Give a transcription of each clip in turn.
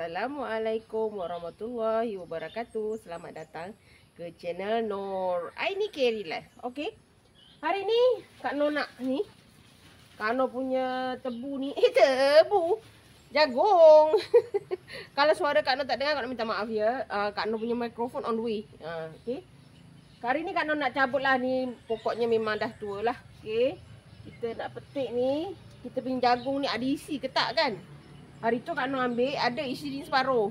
Assalamualaikum warahmatullahi wabarakatuh Selamat datang ke channel Nor Aini Keri lah okay. Hari ni Kak Nor nak ni Kak Nor punya tebu ni Eh tebu Jagung Kalau suara Kak Nor tak dengar Kak Nor minta maaf ya uh, Kak Nor punya mikrofon on the way uh, ah, okay. Hari ni Kak Nor nak cabut lah ni Pokoknya memang dah tua lah okay. Kita nak petik ni Kita punya jagung ni ada isi ke tak kan Hari tu Kak Nur ambil Ada isi ni separuh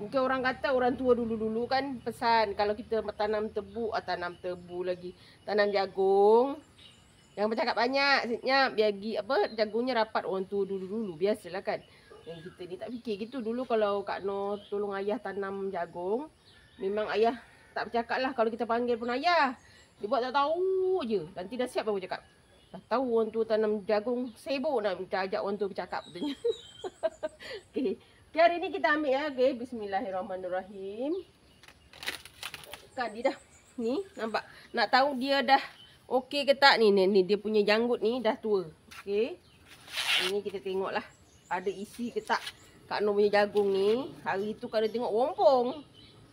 Mungkin orang kata orang tua dulu-dulu kan Pesan kalau kita tanam tebu atau ah, Tanam tebu lagi Tanam jagung Jangan bercakap banyak senyap, biagi, apa Jagungnya rapat orang tua dulu-dulu Biasalah kan Yang kita ni tak fikir gitu Dulu kalau Kak Nur tolong ayah tanam jagung Memang ayah tak bercakap lah Kalau kita panggil pun ayah Dia buat tak tahu je Nanti dah siap baru cakap Dah tahu orang tu tanam jagung sebo nak minta ajak orang tu bercakap okay. okay hari ni kita ambil ya okay. Bismillahirrahmanirrahim Buka dia dah Ni nampak Nak tahu dia dah okay ke tak ni, ni, ni Dia punya janggut ni dah tua Okay Ini kita tengok lah Ada isi ke tak Kak Nur punya jagung ni Hari tu kalau tengok rompong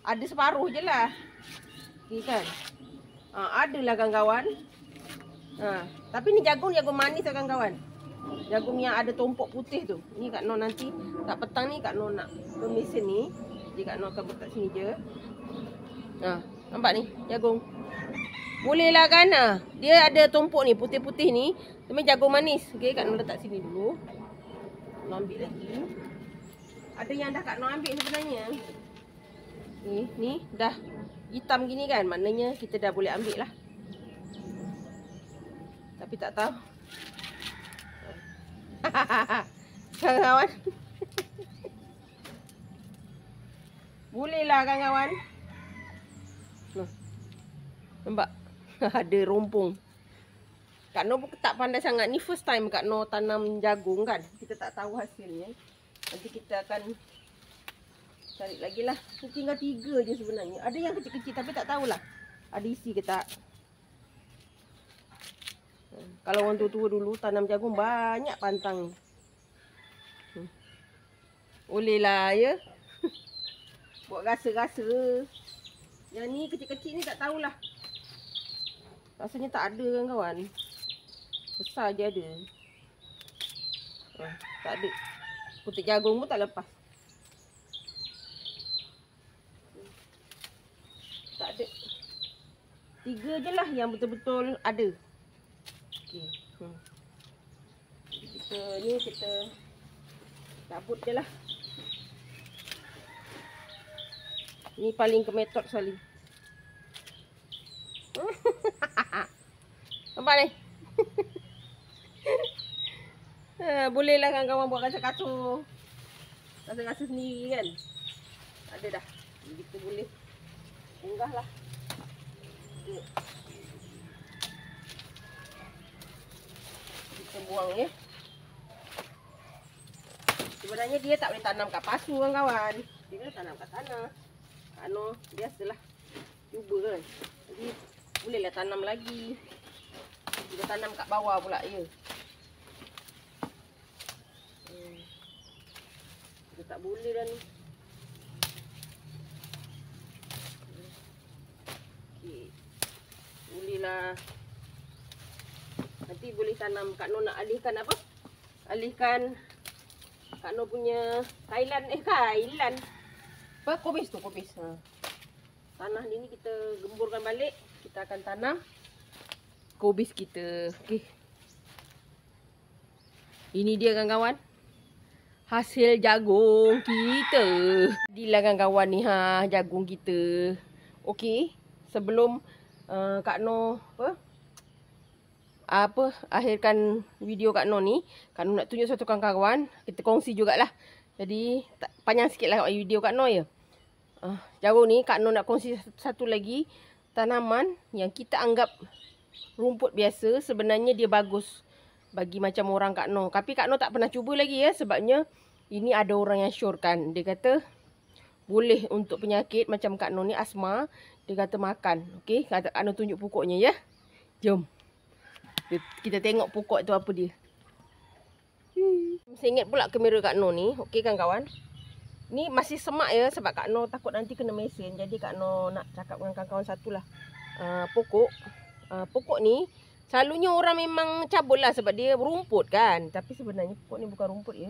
Ada separuh je lah Okay kan ha, Adalah kawan-kawan Ha. Tapi ni jagung ni jagung manis lah, kawan-kawan. Jagung yang ada tumpuk putih tu. Ni Kak Noh nanti tak petang ni Kak Noh nak permission ni. Jadi Kak Noh akan letak sini je. Ha. Nampak ni jagung. Boleh lah kan. Ha. Dia ada tumpuk ni putih-putih ni. Tapi jagung manis. Okay Kak Noh letak sini dulu. Noh ambil lagi. Ada yang dah Kak Noh ambil sebenarnya. Ni, ni dah hitam gini kan. Maknanya kita dah boleh ambil lah. Tapi tak tahu. kawan-kawan. Bolehlah kawan-kawan. Nampak? Ada rompong. Kak Noh tak pandai sangat. Ni first time Kak Noh tanam jagung kan. Kita tak tahu hasilnya. Nanti kita akan cari lagi lah. Tinggal tiga je sebenarnya. Ada yang kecil-kecil tapi tak tahulah. Ada isi ke tak. Kalau orang tua-tua dulu tanam jagung banyak pantang. Boleh hmm. lah ya. Buat rasa-rasa. Yang ni kecil-kecil ni tak tahulah. Rasanya tak ada kan kawan. Besar je ada. Oh, tak ada. Putih jagung pun tak lepas. Tak ada. Tiga je lah yang betul-betul ada. Kita ni kita tabut dia lah. Ni paling kemetot sekali. Nampak ni? Eh, boleh lah kawan-kawan buat kacau kacau. Rasa-rasa sendiri kan? ada dah. Kita boleh. Unggah lah. Okay. buang ya. Sebenarnya dia tak boleh tanam kat pasu kan kawan. Dia kena tanam kat tanah. Anu, biasalah. Cuba kan. Jadi bolehlah tanam lagi. Kita tanam kat bawah pula ya. Hmm. Dia tak boleh dah ni. Okey. Bolehlah nanti boleh tanam Kak Noh nak alihkan apa alihkan Kak Noh punya kailan eh kailan apa kubis tu kubis ha. tanah ni kita gemburkan balik kita akan tanam kubis kita okey ini dia kawan-kawan hasil jagung kita dilah kawan-kawan ni ha jagung kita okey sebelum uh, Kak Noh apa apa akhirkan video Kak ni. Kak Kan nak tunjuk satu kawan-kawan, kita kongsi jugaklah. Jadi tak, panjang lah video Kak Noi ya. Uh, jauh ni Kak Noh nak kongsi satu lagi tanaman yang kita anggap rumput biasa sebenarnya dia bagus bagi macam orang Kak Noh. Tapi Kak Noh tak pernah cuba lagi ya sebabnya ini ada orang yang syorkan. Dia kata boleh untuk penyakit macam Kak Noh ni asma. Dia kata makan. Okay. Kak Noh tunjuk pokoknya ya. Jom. Kita, kita tengok pokok tu apa dia. Hmm. Saya ingat pula kamera Kak Noh ni. Okey kan kawan? Ni masih semak ya sebab Kak Noh takut nanti kena mesin. Jadi Kak Noh nak cakap dengan kawan-kawan satulah. Uh, ah, pokok. Uh, pokok ni selalunya orang memang cabut lah sebab dia rumput kan. Tapi sebenarnya pokok ni bukan rumput ya.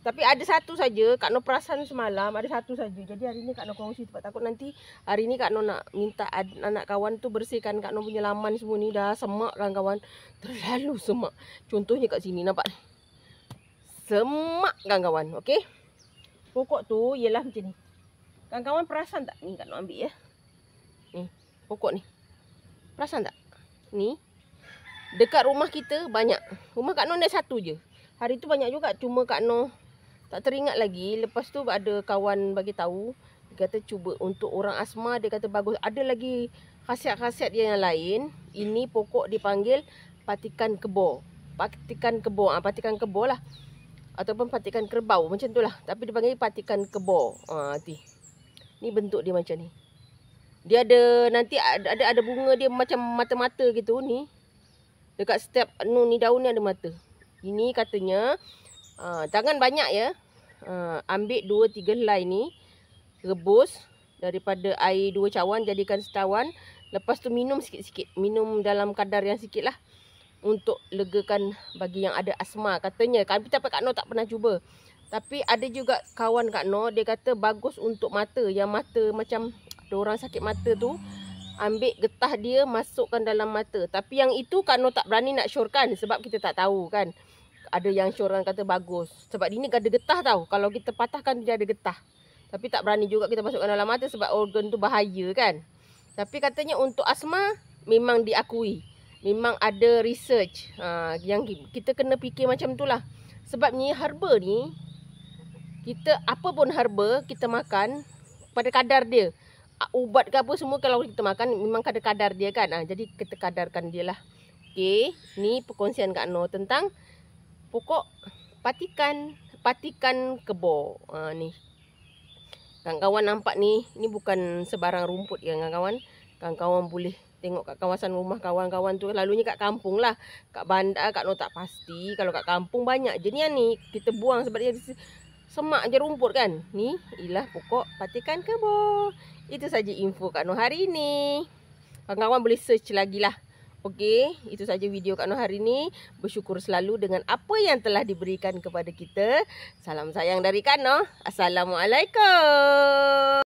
Tapi ada satu saja Kak Noh perasan semalam Ada satu saja Jadi hari ni Kak Noh kongsi Sebab takut nanti Hari ni Kak Noh nak minta Anak kawan tu bersihkan Kak Noh punya laman semua ni Dah semak kan kawan Terlalu semak Contohnya kat sini Nampak Semak kan kawan Okey Pokok tu ialah macam ni Kan kawan perasan tak Ni Kak Noh ambil ya Ni Pokok ni Perasan tak Ni Dekat rumah kita banyak Rumah Kak Noh ada satu je Hari tu banyak juga Cuma Kak Noh tak teringat lagi lepas tu ada kawan bagi tahu dia kata cuba untuk orang asma dia kata bagus ada lagi khasiat-khasiat dia yang lain ini pokok dipanggil patikan kebo patikan kebo ah ha, patikan kebo lah ataupun patikan kerbau macam tu lah tapi dipanggil patikan kebo ah ha, ni ni bentuk dia macam ni dia ada nanti ada ada, ada bunga dia macam mata-mata gitu ni dekat setiap no, ni daun ni ada mata ini katanya Ha, ah, tangan banyak ya. Ha, ambil dua tiga helai ni. Rebus. Daripada air dua cawan jadikan setawan. Lepas tu minum sikit-sikit. Minum dalam kadar yang sikit lah. Untuk legakan bagi yang ada asma katanya. Tapi tapi Kak Noh tak pernah cuba. Tapi ada juga kawan Kak Noh. Dia kata bagus untuk mata. Yang mata macam ada orang sakit mata tu. Ambil getah dia masukkan dalam mata. Tapi yang itu Kak Noh tak berani nak syurkan. Sebab kita tak tahu Kan ada yang syorang kata bagus. Sebab dia ni ada getah tau. Kalau kita patahkan dia ada getah. Tapi tak berani juga kita masukkan dalam mata sebab organ tu bahaya kan. Tapi katanya untuk asma memang diakui. Memang ada research. Ha, yang kita kena fikir macam tu lah. Sebab ni herba ni. Kita apa pun herba kita makan pada kadar dia. Ubat ke apa semua kalau kita makan memang ada kadar dia kan. Ha, jadi kita kadarkan dia lah. Okay. Ni perkongsian Kak Noh tentang pokok patikan patikan kebo ha, ni kawan-kawan nampak ni ni bukan sebarang rumput ya kawan-kawan kawan-kawan boleh tengok kat kawasan rumah kawan-kawan tu lalunya kat kampung lah kat bandar kat no tak pasti kalau kat kampung banyak je ni ni kita buang sebab dia semak je rumput kan ni ialah pokok patikan kebo itu saja info kat no hari ni kawan-kawan boleh search lagi lah Okey, itu saja video Kak Noh hari ini. Bersyukur selalu dengan apa yang telah diberikan kepada kita. Salam sayang dari Kak Noh. Assalamualaikum.